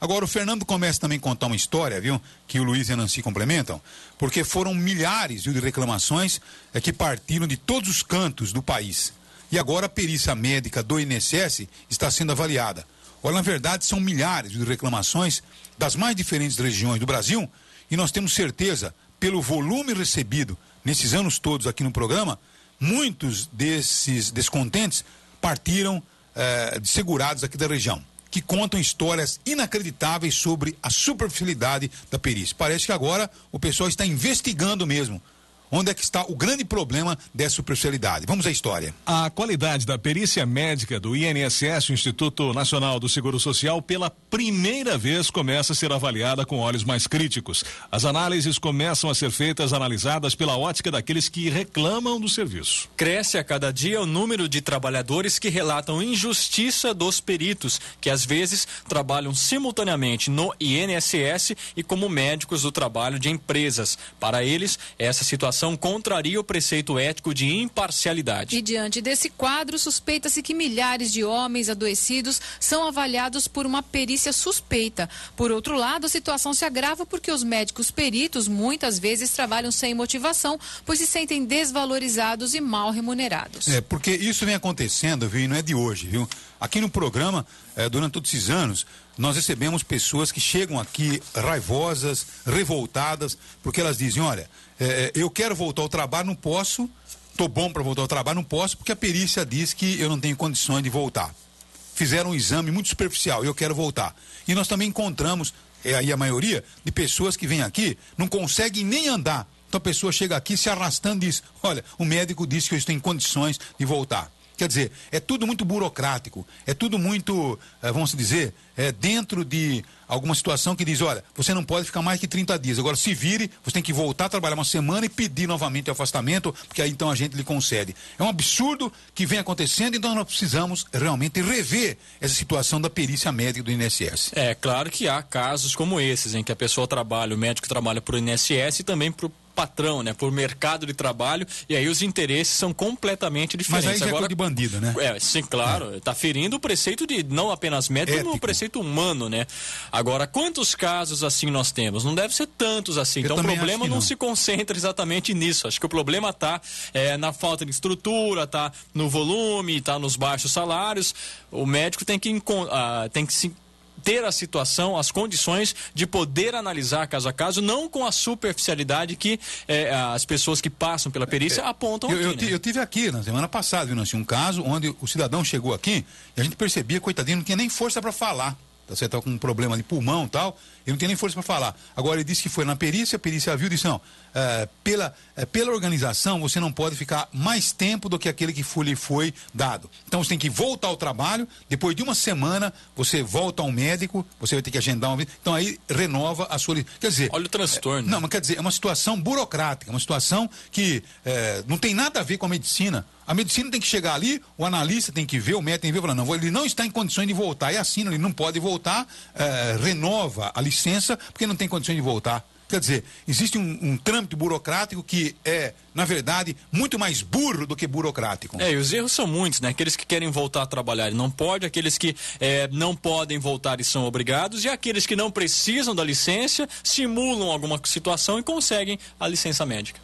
Agora, o Fernando começa também a contar uma história, viu? Que o Luiz e a Nancy complementam, porque foram milhares viu, de reclamações é, que partiram de todos os cantos do país. E agora a perícia médica do INSS está sendo avaliada. Olha, na verdade, são milhares de reclamações das mais diferentes regiões do Brasil e nós temos certeza, pelo volume recebido nesses anos todos aqui no programa, muitos desses descontentes partiram eh, de segurados aqui da região que contam histórias inacreditáveis sobre a superficialidade da perícia. Parece que agora o pessoal está investigando mesmo onde é que está o grande problema dessa superficialidade. Vamos à história. A qualidade da perícia médica do INSS, Instituto Nacional do Seguro Social, pela primeira vez começa a ser avaliada com olhos mais críticos. As análises começam a ser feitas, analisadas pela ótica daqueles que reclamam do serviço. Cresce a cada dia o número de trabalhadores que relatam injustiça dos peritos, que às vezes trabalham simultaneamente no INSS e como médicos do trabalho de empresas. Para eles, essa situação contraria o preceito ético de imparcialidade. E diante desse quadro, suspeita-se que milhares de homens adoecidos são avaliados por uma perícia suspeita. Por outro lado, a situação se agrava porque os médicos peritos muitas vezes trabalham sem motivação, pois se sentem desvalorizados e mal remunerados. É, porque isso vem acontecendo, viu, e não é de hoje, viu? Aqui no programa, eh, durante todos esses anos, nós recebemos pessoas que chegam aqui raivosas, revoltadas, porque elas dizem: olha, eh, eh, eu quero voltar ao trabalho, não posso, estou bom para voltar ao trabalho, não posso, porque a perícia diz que eu não tenho condições de voltar. Fizeram um exame muito superficial, eu quero voltar. E nós também encontramos, é aí a maioria, de pessoas que vêm aqui, não conseguem nem andar. Então a pessoa chega aqui se arrastando e diz: Olha, o médico disse que eu estou em condições de voltar. Quer dizer, é tudo muito burocrático, é tudo muito, eh, vamos dizer, é dentro de alguma situação que diz, olha, você não pode ficar mais que 30 dias. Agora, se vire, você tem que voltar a trabalhar uma semana e pedir novamente o afastamento, porque aí então a gente lhe concede. É um absurdo que vem acontecendo, então nós precisamos realmente rever essa situação da perícia médica do INSS. É claro que há casos como esses, em que a pessoa trabalha, o médico trabalha para o INSS e também para patrão, né? Por mercado de trabalho, e aí os interesses são completamente diferentes. Mas aí já é Agora, é de bandido, né? É, sim, claro. Está é. Tá ferindo o preceito de não apenas médico, mas o preceito humano, né? Agora, quantos casos assim nós temos? Não deve ser tantos assim. Eu então o problema não. não. se concentra exatamente nisso. Acho que o problema está é, na falta de estrutura, tá no volume, tá nos baixos salários. O médico tem que, uh, tem que se ter a situação, as condições de poder analisar caso a caso, não com a superficialidade que eh, as pessoas que passam pela perícia é, apontam. Eu, aqui, eu, né? eu, tive aqui na semana passada, viu, Nancy, um caso onde o cidadão chegou aqui e a gente percebia, coitadinho, não tinha nem força para falar tá certo? Tava tá com um problema de pulmão e tal, e não tem nem força para falar. Agora ele disse que foi na perícia, a perícia viu e disse, não, é, pela, é, pela organização você não pode ficar mais tempo do que aquele que foi, lhe foi dado. Então você tem que voltar ao trabalho, depois de uma semana você volta ao médico, você vai ter que agendar um... Então aí renova a sua... Quer dizer... Olha o transtorno. É, não, mas quer dizer, é uma situação burocrática, é uma situação que é, não tem nada a ver com a medicina, a medicina tem que chegar ali, o analista tem que ver, o médico tem que ver, não, ele não está em condições de voltar, e assina, ele não pode voltar, é, renova a licença, porque não tem condições de voltar. Quer dizer, existe um, um trâmite burocrático que é, na verdade, muito mais burro do que burocrático. É, e os erros são muitos, né? Aqueles que querem voltar a trabalhar e não pode, aqueles que é, não podem voltar e são obrigados, e aqueles que não precisam da licença simulam alguma situação e conseguem a licença médica.